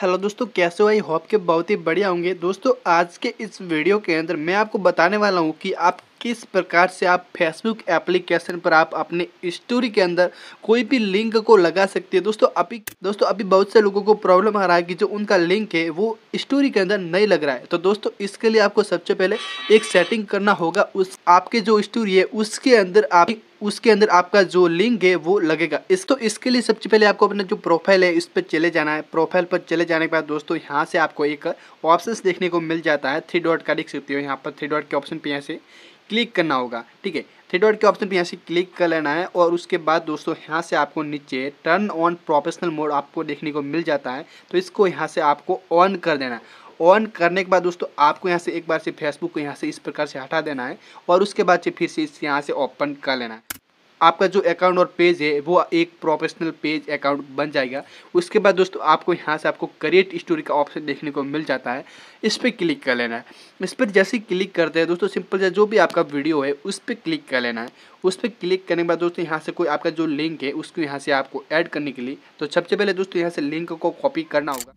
hello दोस्तों कैसे हो आई होप के बहुत ही बढ़िया होंगे दोस्तों आज के इस वीडियो के अंदर मैं आपको बताने वाला हूँ कि आप किस प्रकार से आप फेसबुक एप्लीकेशन पर आप अपने स्टोरी के अंदर कोई भी लिंक को लगा सकते हैं दोस्तों अभी दोस्तों अभी बहुत से लोगों को प्रॉब्लम आ रहा है कि जो उनका लिंक है वो स्टोरी के अंदर नहीं लग रहा है तो दोस्तों इसके लिए आपको सबसे पहले एक सेटिंग करना होगा उस आपके जो स्टोरी है उसके अंदर आप उसके अंदर आपका जो लिंक है वो लगेगा इस तो इसके लिए सबसे पहले आपको अपना जो प्रोफाइल है इस पर चले जाना है प्रोफाइल पर चले जाने के बाद दोस्तों यहाँ से आपको एक ऑप्शन देखने को मिल जाता है थ्री डॉट का लिख सकते हो यहाँ पर थ्री डॉट के ऑप्शन पे यहाँ से क्लिक करना होगा ठीक है थ्री डॉट के ऑप्शन पे यहाँ से क्लिक कर लेना है और उसके बाद दोस्तों यहाँ से आपको नीचे टर्न ऑन प्रोफेशनल मोड आपको देखने को मिल जाता है तो इसको यहाँ से आपको ऑन कर देना है ऑन करने के बाद दोस्तों आपको यहाँ से एक बार से फेसबुक को यहाँ से इस प्रकार से हटा देना है और उसके बाद से फिर से इस यहाँ से ओपन कर लेना है आपका जो अकाउंट और पेज है वो एक प्रोफेशनल पेज अकाउंट बन जाएगा उसके बाद दोस्तों आपको यहाँ से आपको क्रिएट स्टोरी का ऑप्शन देखने को मिल जाता है इस पर क्लिक कर लेना है इस पर जैसे ही क्लिक करते हैं दोस्तों सिंपल से जो भी आपका वीडियो है उस पर क्लिक कर लेना है उस पर क्लिक करने के बाद दोस्तों यहाँ से कोई आपका जो लिंक है उसको यहाँ से आपको ऐड करने के लिए तो सबसे पहले दोस्तों यहाँ से लिंक को कॉपी करना होगा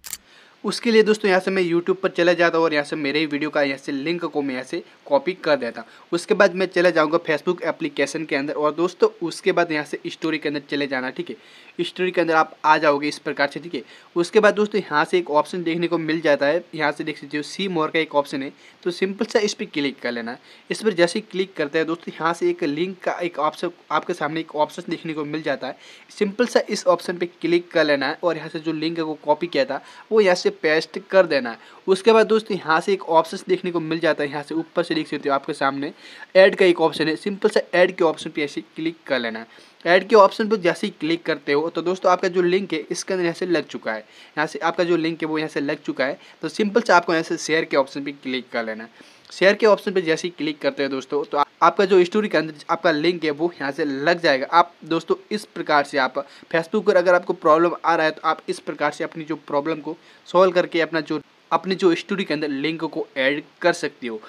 उसके लिए दोस्तों यहाँ से मैं यूट्यूब पर चला जाता हूँ और यहाँ से मेरे ही वीडियो का यहाँ से लिंक को मैं यहाँ से कॉपी कर देता उसके बाद मैं चला जाऊँगा फेसबुक एप्लीकेशन के अंदर और दोस्तों उसके बाद यहाँ से स्टोरी के अंदर चले जाना ठीक है स्टोरी के अंदर आप आ जाओगे इस प्रकार से ठीक है उसके बाद दोस्तों यहाँ से एक ऑप्शन देखने को मिल जाता है यहाँ से देख सकते हो सी मोर का एक ऑप्शन है तो सिंपल सा इस पर क्लिक कर लेना इस पर जैसे क्लिक करते हैं दोस्तों यहाँ से एक लिंक का एक ऑप्शन आपके सामने एक ऑप्शन देखने को मिल जाता है सिंपल सा इस ऑप्शन पर क्लिक कर लेना है और यहाँ से जो लिंक है वो कॉपी किया था वो यहाँ से पेस्ट कर देना है उसके बाद दोस्तों यहाँ से एक ऑप्शन देखने को मिल जाता है यहाँ से ऊपर से देख सकते हो आपके सामने ऐड का एक ऑप्शन है सिंपल सा ऐड के ऑप्शन पे ऐसे क्लिक कर लेना है ऐड के ऑप्शन पर जैसे ही क्लिक करते हो तो दोस्तों आपका जो लिंक है इसके अंदर यहाँ से लग चुका है यहाँ से आपका जो लिंक है वो यहाँ से लग चुका है तो सिंपल से आपको यहाँ से शेयर के ऑप्शन पर क्लिक कर लेना है शेयर के ऑप्शन पे जैसे ही क्लिक करते हैं दोस्तों तो आपका जो स्टोरी के अंदर आपका लिंक है वो यहाँ से लग जाएगा आप दोस्तों इस प्रकार से आप फेसबुक पर अगर आपको प्रॉब्लम आ रहा है तो आप इस प्रकार से अपनी जो प्रॉब्लम को सॉल्व करके अपना जो अपने जो स्टोरी के अंदर लिंक को ऐड कर सकते हो